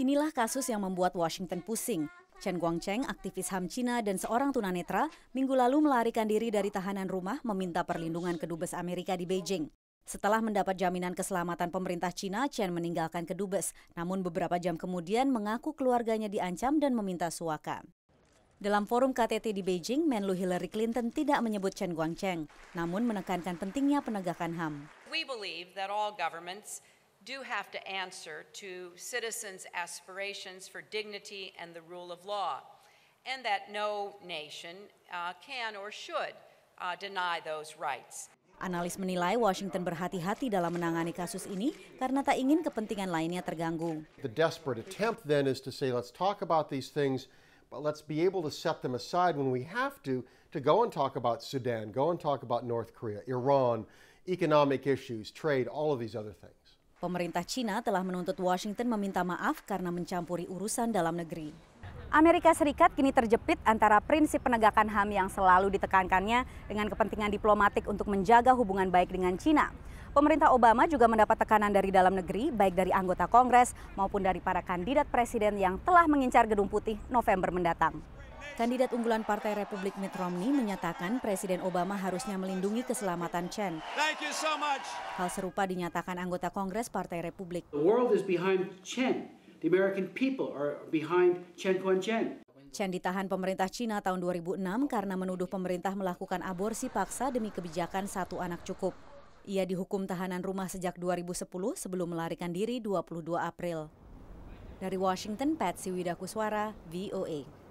Inilah kasus yang membuat Washington pusing. Chen Guangcheng, aktivis HAM Cina dan seorang tunanetra, minggu lalu melarikan diri dari tahanan rumah meminta perlindungan kedubes Amerika di Beijing. Setelah mendapat jaminan keselamatan pemerintah Cina, Chen meninggalkan kedubes, namun beberapa jam kemudian mengaku keluarganya diancam dan meminta suaka. Dalam forum KTT di Beijing, Menlu Hillary Clinton tidak menyebut Chen Guangcheng, namun menekankan pentingnya penegakan HAM. We believe that all governments do have to answer to citizens' aspirations for dignity and the rule of law, and that no nation uh, can or should uh, deny those rights. Analis menilai Washington berhati-hati dalam menangani kasus ini karena tak ingin kepentingan lainnya terganggu. The desperate attempt then is to say let's talk about these things but let's be able to set them aside when we have to to go and talk about Sudan, go and talk about North Korea, Iran, economic issues, trade, all of these other things. Pemerintah Cina telah menuntut Washington meminta maaf karena mencampuri urusan dalam negeri. Amerika Serikat kini terjepit antara prinsip penegakan HAM yang selalu ditekankannya dengan kepentingan diplomatik untuk menjaga hubungan baik dengan Cina. Pemerintah Obama juga mendapat tekanan dari dalam negeri, baik dari anggota Kongres maupun dari para kandidat presiden yang telah mengincar Gedung Putih November mendatang. Kandidat unggulan Partai Republik Mitt Romney menyatakan Presiden Obama harusnya melindungi keselamatan Chen. Thank you so much. Hal serupa dinyatakan anggota Kongres Partai Republik. The world is behind Chen. The American people are behind Chen Kuan-Chen. Chen ditahan pemerintah Cina tahun 2006 karena menuduh pemerintah melakukan aborsi paksa demi kebijakan satu anak cukup. Ia dihukum tahanan rumah sejak 2010 sebelum melarikan diri 22 April. Dari Washington, Patsy Widakuswara, VOA.